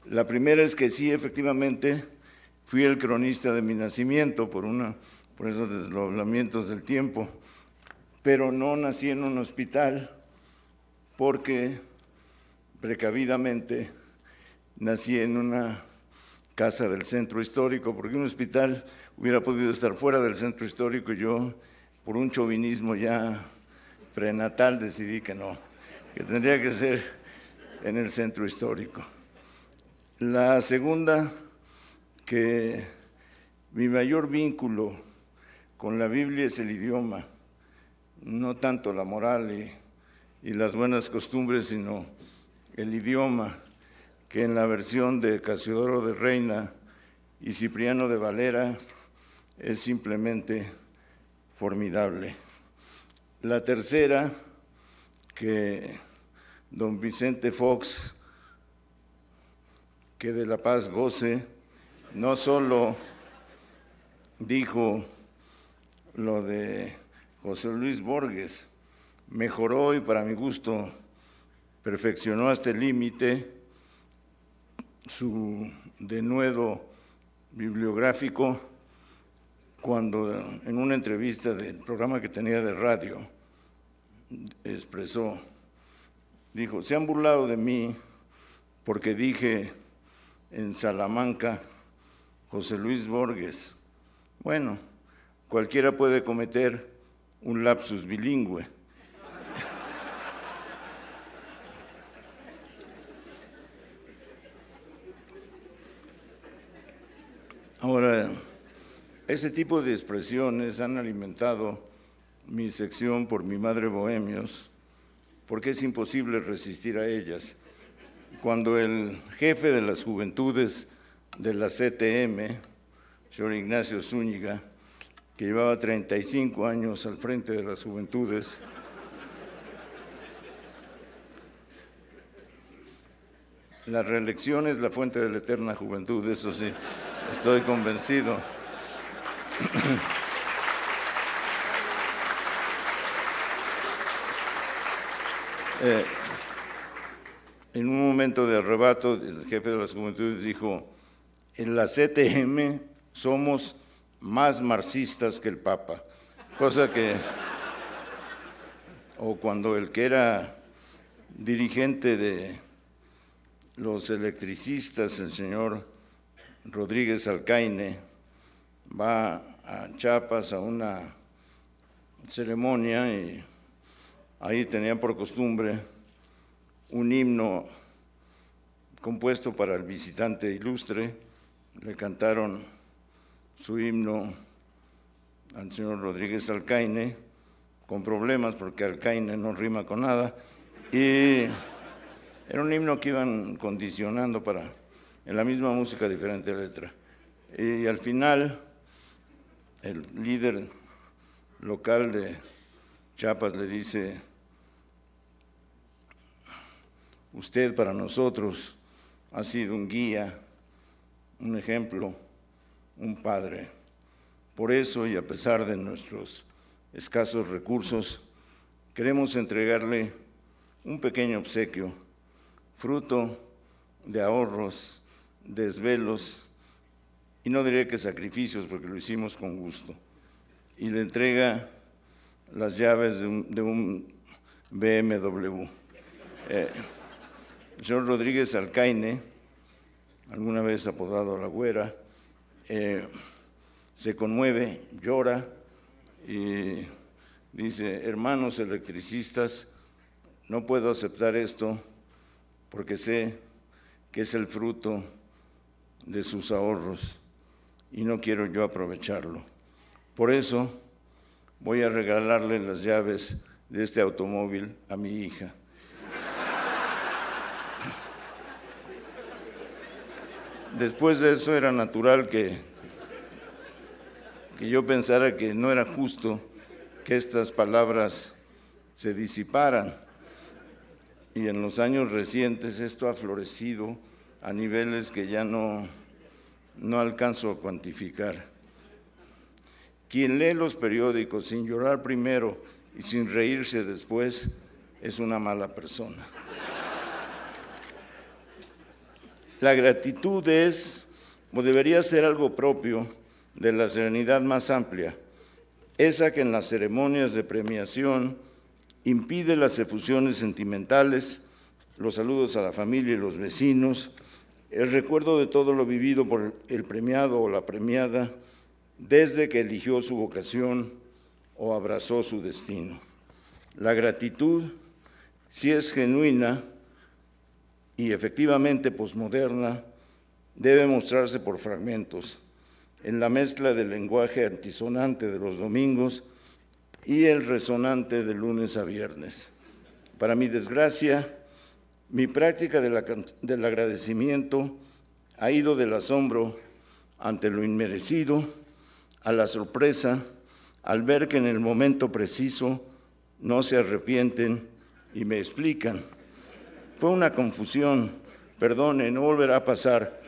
E: La primera es que sí, efectivamente, fui el cronista de mi nacimiento por, una, por esos desdoblamientos del tiempo, pero no nací en un hospital porque precavidamente nací en una casa del centro histórico, porque un hospital hubiera podido estar fuera del centro histórico y yo, por un chauvinismo ya prenatal, decidí que no, que tendría que ser en el centro histórico. La segunda, que mi mayor vínculo con la Biblia es el idioma, no tanto la moral y, las buenas costumbres, sino el idioma, que en la versión de Casiodoro de Reina y Cipriano de Valera es simplemente formidable. La tercera, que don Vicente Fox, que de la paz goce, no solo dijo lo de José Luis Borges, mejoró y para mi gusto perfeccionó hasta el límite su denuedo bibliográfico cuando en una entrevista del programa que tenía de radio expresó dijo, se han burlado de mí porque dije en Salamanca José Luis Borges. Bueno, cualquiera puede cometer un lapsus bilingüe. Ahora, ese tipo de expresiones han alimentado mi sección por mi madre Bohemios porque es imposible resistir a ellas. Cuando el jefe de las juventudes de la CTM, señor Ignacio Zúñiga, que llevaba 35 años al frente de las juventudes, La reelección es la fuente de la eterna juventud, eso sí, estoy convencido. Eh, en un momento de arrebato, el jefe de las comunidades dijo, en la CTM somos más marxistas que el Papa, cosa que, o cuando el que era dirigente de los electricistas, el señor Rodríguez Alcaine, va a Chiapas a una ceremonia y ahí tenían por costumbre un himno compuesto para el visitante ilustre, le cantaron su himno al señor Rodríguez Alcaine, con problemas porque Alcaine no rima con nada, y era un himno que iban condicionando para, en la misma música, diferente letra. Y al final, el líder local de Chapas le dice, Usted para nosotros ha sido un guía, un ejemplo, un padre. Por eso y a pesar de nuestros escasos recursos, queremos entregarle un pequeño obsequio, fruto de ahorros, desvelos, y no diré que sacrificios, porque lo hicimos con gusto, y le entrega las llaves de un, BMW. Eh, el señor Rodríguez Alcaine, alguna vez apodado La Güera, eh, se conmueve, llora y dice, hermanos electricistas, no puedo aceptar esto porque sé que es el fruto de sus ahorros y no quiero yo aprovecharlo. Por eso voy a regalarle las llaves de este automóvil a mi hija. después de eso era natural que, que yo pensara que no era justo que estas palabras se disiparan. Y en los años recientes esto ha florecido a niveles que ya no, no alcanzo a cuantificar. Quien lee los periódicos sin llorar primero y sin reírse después es una mala persona. La gratitud es, o debería ser algo propio, de la serenidad más amplia, esa que en las ceremonias de premiación impide las efusiones sentimentales, los saludos a la familia y los vecinos, el recuerdo de todo lo vivido por el premiado o la premiada desde que eligió su vocación o abrazó su destino. La gratitud, si es genuina, y efectivamente posmoderna debe mostrarse por fragmentos, en la mezcla del lenguaje antisonante de los domingos y el resonante de lunes a viernes. Para mi desgracia, mi práctica del agradecimiento ha ido del asombro ante lo inmerecido a la sorpresa al ver que en el momento preciso no se arrepienten y me explican fue una confusión, perdone, no volverá a pasar.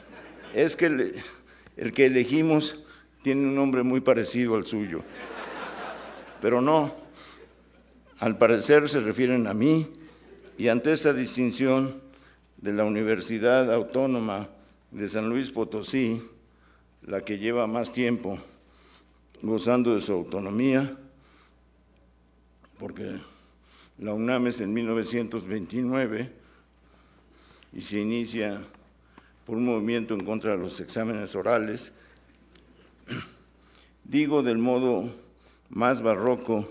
E: Es que el, que elegimos tiene un nombre muy parecido al suyo. Pero no, al parecer se refieren a mí y ante esta distinción de la Universidad Autónoma de San Luis Potosí, la que lleva más tiempo gozando de su autonomía, porque la UNAM en 1929 y se inicia por un movimiento en contra de los exámenes orales, digo del modo más barroco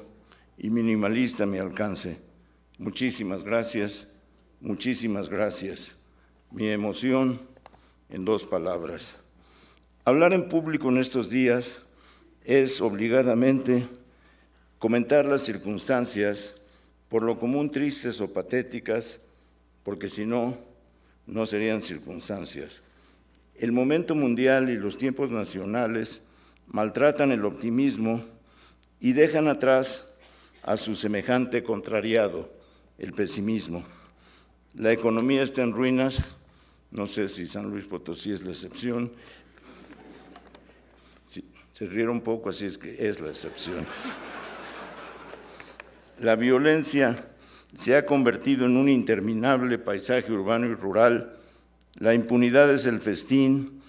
E: y minimalista a mi alcance. Muchísimas gracias, muchísimas gracias. Mi emoción en dos palabras. Hablar en público en estos días es obligadamente comentar las circunstancias, por lo común tristes o patéticas, porque si no, no serían circunstancias. El momento mundial y los tiempos nacionales maltratan el optimismo y dejan atrás a su semejante contrariado, el pesimismo. La economía está en ruinas, no sé si San Luis Potosí es la excepción. se rieron un poco, así es que es la excepción. La violencia se ha convertido en un interminable paisaje urbano y rural, la impunidad es el festín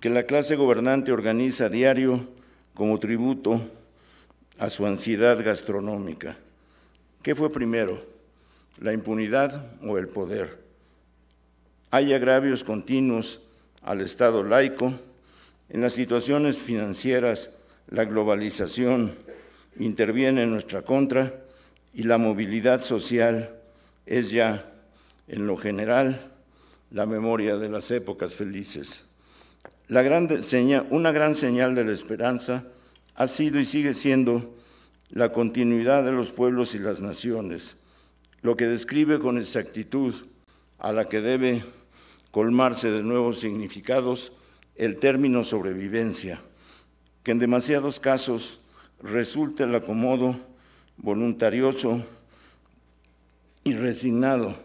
E: que la clase gobernante organiza a diario como tributo a su ansiedad gastronómica. ¿Qué fue primero, la impunidad o el poder? Hay agravios continuos al Estado laico, en las situaciones financieras la globalización interviene en nuestra contra, y la movilidad social es ya, en lo general, la memoria de las épocas felices. La una gran señal de la esperanza ha sido y sigue siendo la continuidad de los pueblos y las naciones, lo que describe con exactitud a la que debe colmarse de nuevos significados el término sobrevivencia, que en demasiados casos resulta el acomodo voluntarioso y resignado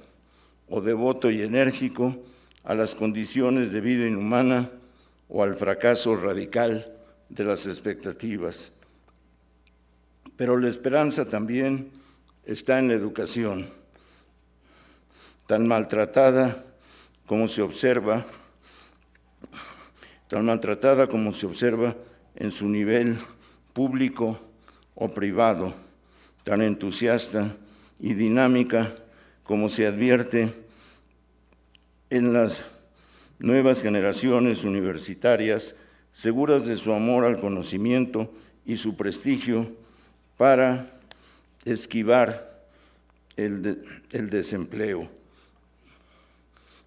E: o devoto y enérgico a las condiciones de vida inhumana o al fracaso radical de las expectativas. Pero la esperanza también está en la educación, tan maltratada como se observa, tan maltratada como se observa en su nivel público o privado tan entusiasta y dinámica como se advierte en las nuevas generaciones universitarias, seguras de su amor al conocimiento y su prestigio para esquivar el, desempleo.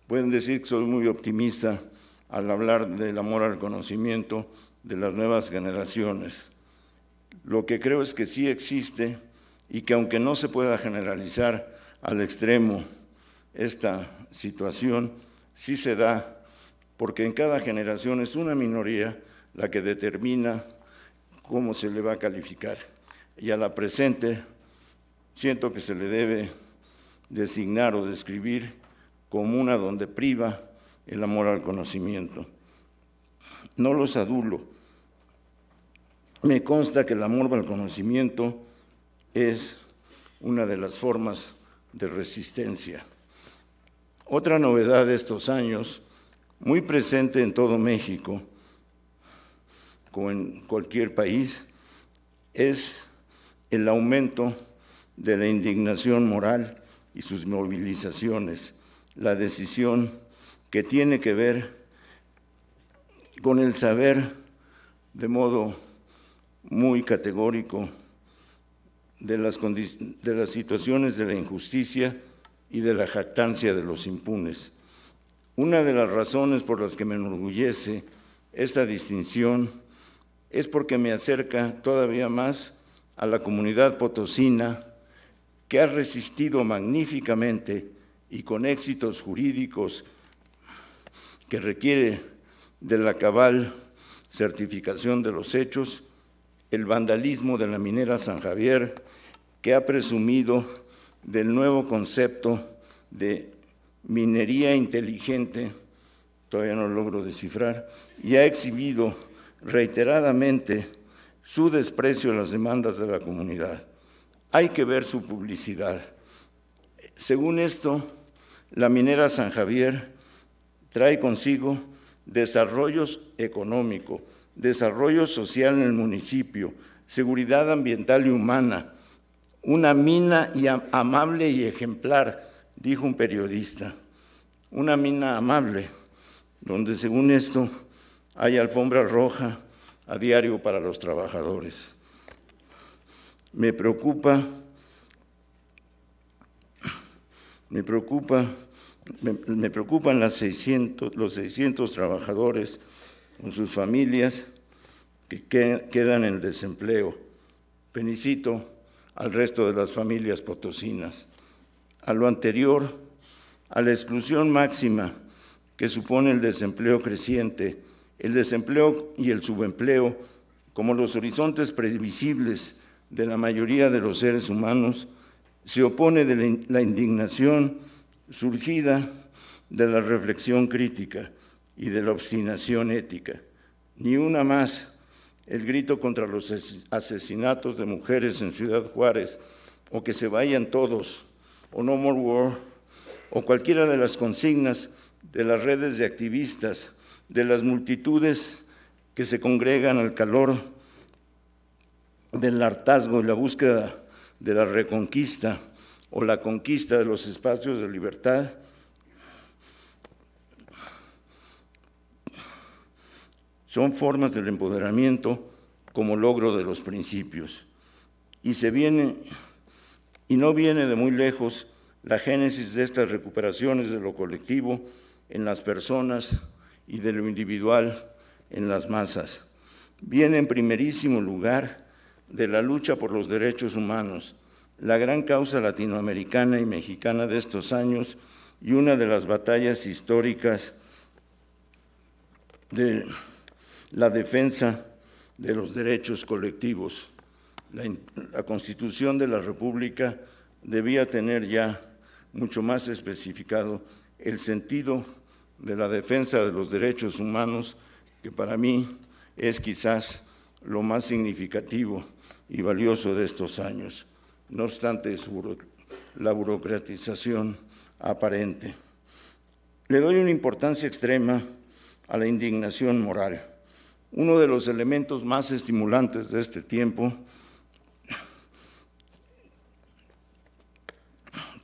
E: Pueden decir que soy muy optimista al hablar del amor al conocimiento de las nuevas generaciones. Lo que creo es que sí existe y que aunque no se pueda generalizar al extremo esta situación, sí se da porque en cada generación es una minoría la que determina cómo se le va a calificar. Y a la presente siento que se le debe designar o describir como una donde priva el amor al conocimiento. No los adulo. Me consta que el amor al conocimiento es una de las formas de resistencia. Otra novedad de estos años, muy presente en todo México, como en cualquier país, es el aumento de la indignación moral y sus movilizaciones, la decisión que tiene que ver con el saber de modo muy categórico de las, situaciones de la injusticia y de la jactancia de los impunes. Una de las razones por las que me enorgullece esta distinción es porque me acerca todavía más a la comunidad potosina que ha resistido magníficamente y con éxitos jurídicos que requiere de la cabal certificación de los hechos el vandalismo de la minera San Javier, que ha presumido del nuevo concepto de minería inteligente, todavía no logro descifrar, y ha exhibido reiteradamente su desprecio a las demandas de la comunidad. Hay que ver su publicidad. Según esto, la minera San Javier trae consigo desarrollos económicos, desarrollo social en el municipio, seguridad ambiental y humana, una mina amable y ejemplar, dijo un periodista, una mina amable, donde según esto hay alfombra roja a diario para los trabajadores. Me preocupa, me preocupa, me, preocupan los 600 trabajadores con sus familias que quedan en el desempleo. Felicito al resto de las familias potosinas. A lo anterior, a la exclusión máxima que supone el desempleo creciente, el desempleo y el subempleo como los horizontes previsibles de la mayoría de los seres humanos, se opone de la indignación surgida de la reflexión crítica y de la obstinación ética. Ni una más. El grito contra los asesinatos de mujeres en Ciudad Juárez, o que se vayan todos, o No More War, o cualquiera de las consignas de las redes de activistas, de las multitudes que se congregan al calor del hartazgo y la búsqueda de la reconquista o la conquista de los espacios de libertad, Son formas del empoderamiento como logro de los principios. Y se viene, y no viene de muy lejos, la génesis de estas recuperaciones de lo colectivo en las personas y de lo individual en las masas. Viene en primerísimo lugar de la lucha por los derechos humanos, la gran causa latinoamericana y mexicana de estos años y una de las batallas históricas de la defensa de los derechos colectivos. La, Constitución de la República debía tener ya mucho más especificado el sentido de la defensa de los derechos humanos, que para mí es quizás lo más significativo y valioso de estos años, no obstante la burocratización aparente. Le doy una importancia extrema a la indignación moral. Uno de los elementos más estimulantes de este tiempo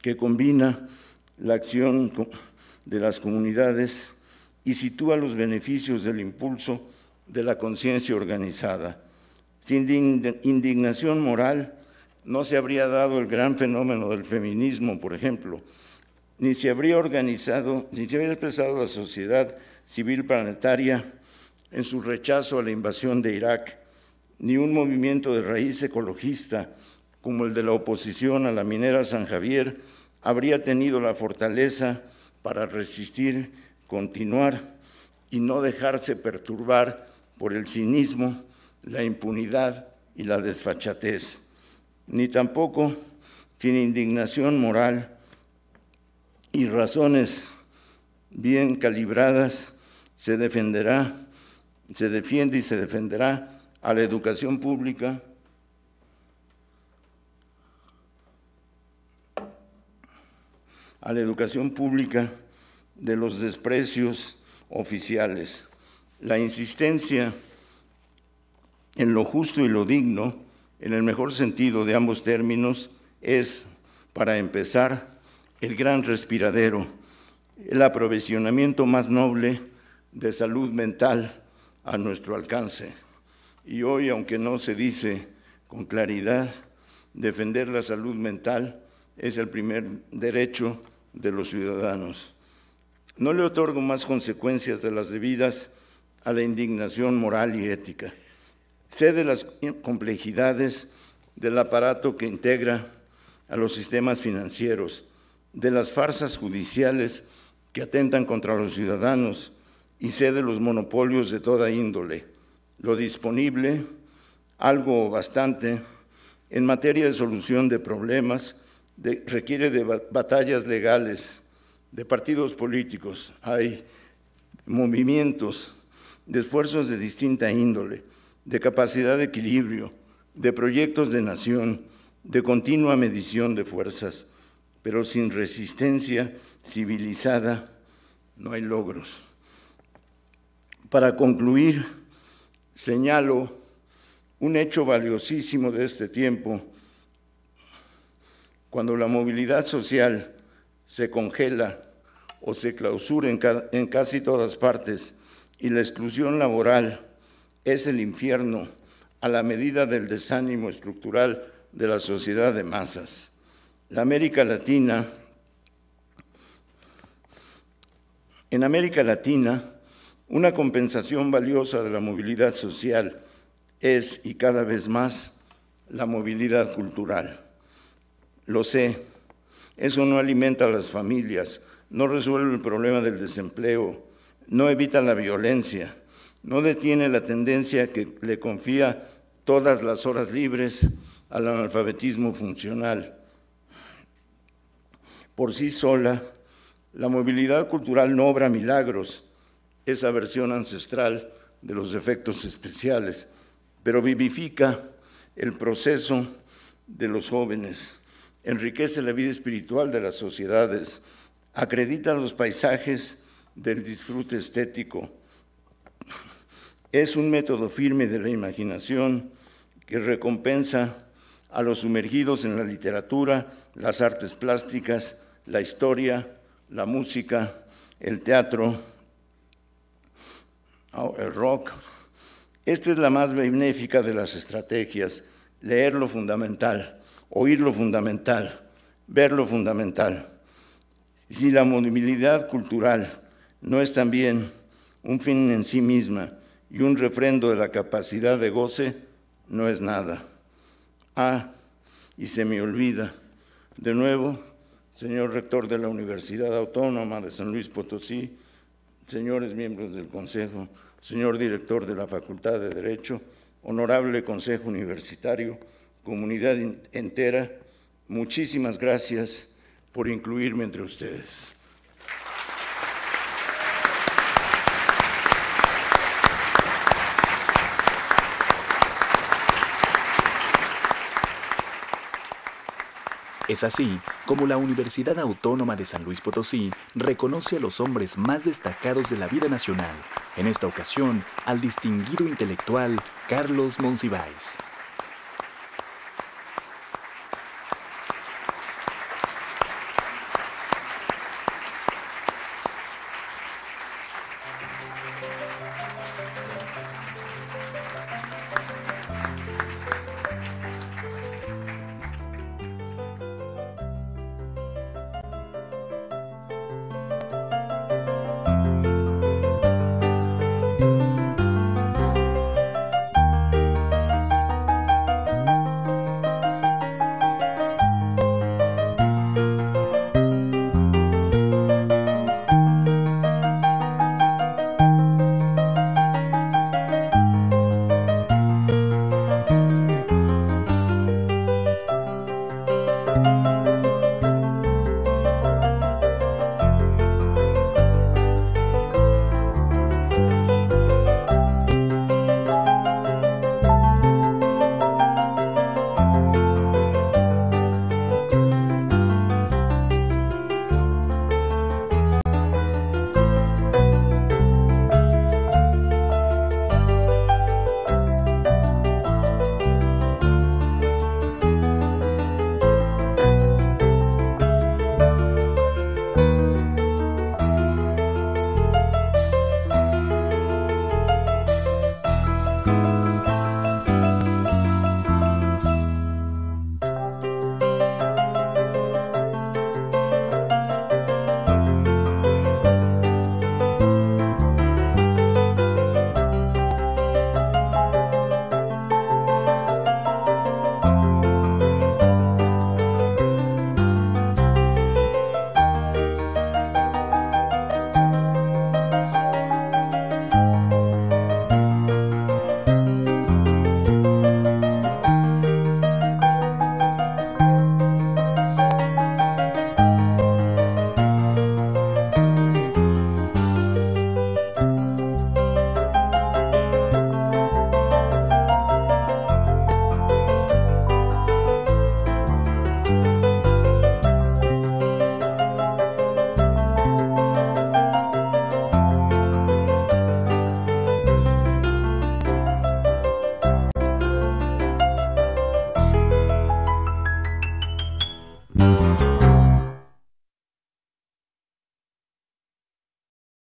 E: que combina la acción de las comunidades y sitúa los beneficios del impulso de la conciencia organizada. Sin indignación moral no se habría dado el gran fenómeno del feminismo, por ejemplo, ni se habría organizado, ni se habría expresado la sociedad civil planetaria en su rechazo a la invasión de Irak, ni un movimiento de raíz ecologista como el de la oposición a la minera San Javier habría tenido la fortaleza para resistir, continuar y no dejarse perturbar por el cinismo, la impunidad y la desfachatez, ni tampoco sin indignación moral y razones bien calibradas se defenderá se defiende y se defenderá a la educación pública a la educación pública de los desprecios oficiales. La insistencia en lo justo y lo digno, en el mejor sentido de ambos términos, es, para empezar, el gran respiradero, el aprovisionamiento más noble de salud mental a nuestro alcance. Y hoy, aunque no se dice con claridad, defender la salud mental es el primer derecho de los ciudadanos. No le otorgo más consecuencias de las debidas a la indignación moral y ética. Sé de las complejidades del aparato que integra a los sistemas financieros, de las farsas judiciales que atentan contra los ciudadanos, y sé de los monopolios de toda índole, lo disponible, algo bastante, en materia de solución de problemas, requiere de batallas legales, de partidos políticos, hay movimientos, de esfuerzos de distinta índole, de capacidad de equilibrio, de proyectos de nación, de continua medición de fuerzas, pero sin resistencia civilizada no hay logros. Para concluir, señalo un hecho valiosísimo de este tiempo, cuando la movilidad social se congela o se clausura en, casi todas partes y la exclusión laboral es el infierno a la medida del desánimo estructural de la sociedad de masas. La América Latina, en América Latina, una compensación valiosa de la movilidad social es, y cada vez más, la movilidad cultural. Lo sé, eso no alimenta a las familias, no resuelve el problema del desempleo, no evita la violencia, no detiene la tendencia que le confía todas las horas libres al analfabetismo funcional. Por sí sola, la movilidad cultural no obra milagros, esa versión ancestral de los efectos especiales, pero vivifica el proceso de los jóvenes, enriquece la vida espiritual de las sociedades, acredita los paisajes del disfrute estético. Es un método firme de la imaginación que recompensa a los sumergidos en la literatura, las artes plásticas, la historia, la música, el teatro, Oh, el rock. Esta es la más benéfica de las estrategias, leer lo fundamental, oír lo fundamental, ver lo fundamental. Si la movilidad cultural no es también un fin en sí misma y un refrendo de la capacidad de goce, no es nada. Ah, y se me olvida, de nuevo, señor rector de la Universidad Autónoma de San Luis Potosí, señores miembros del Consejo, señor director de la Facultad de Derecho, honorable Consejo Universitario, comunidad entera, muchísimas gracias por incluirme entre ustedes.
A: Es así como la Universidad Autónoma de San Luis Potosí reconoce a los hombres más destacados de la vida nacional, en esta ocasión al distinguido intelectual Carlos Monsiváis.